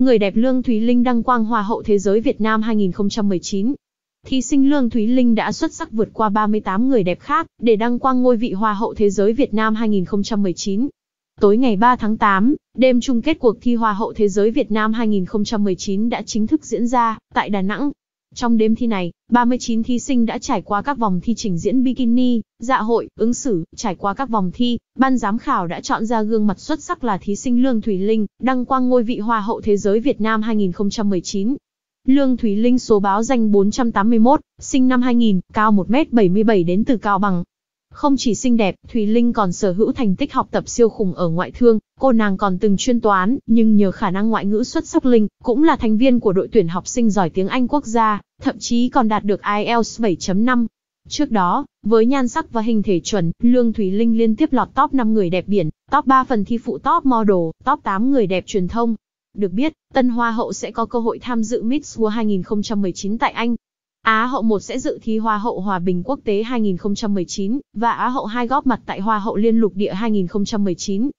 Người đẹp Lương Thúy Linh đăng quang Hoa hậu Thế giới Việt Nam 2019. Thí sinh Lương Thúy Linh đã xuất sắc vượt qua 38 người đẹp khác để đăng quang ngôi vị Hoa hậu Thế giới Việt Nam 2019. Tối ngày 3 tháng 8, đêm chung kết cuộc thi Hoa hậu Thế giới Việt Nam 2019 đã chính thức diễn ra tại Đà Nẵng. Trong đêm thi này, 39 thí sinh đã trải qua các vòng thi trình diễn bikini, dạ hội, ứng xử, trải qua các vòng thi, ban giám khảo đã chọn ra gương mặt xuất sắc là thí sinh Lương Thủy Linh, đăng quang ngôi vị Hoa hậu Thế giới Việt Nam 2019. Lương Thủy Linh số báo danh 481, sinh năm 2000, cao 1m77 đến từ Cao Bằng. Không chỉ xinh đẹp, Thủy Linh còn sở hữu thành tích học tập siêu khủng ở ngoại thương, Cô nàng còn từng chuyên toán, nhưng nhờ khả năng ngoại ngữ xuất sắc Linh, cũng là thành viên của đội tuyển học sinh giỏi tiếng Anh quốc gia, thậm chí còn đạt được IELTS 7.5. Trước đó, với nhan sắc và hình thể chuẩn, Lương Thủy Linh liên tiếp lọt top 5 người đẹp biển, top 3 phần thi phụ top model, top 8 người đẹp truyền thông. Được biết, Tân Hoa hậu sẽ có cơ hội tham dự Miss World 2019 tại Anh. Á hậu 1 sẽ dự thi Hoa hậu Hòa bình quốc tế 2019 và Á hậu 2 góp mặt tại Hoa hậu Liên lục địa 2019.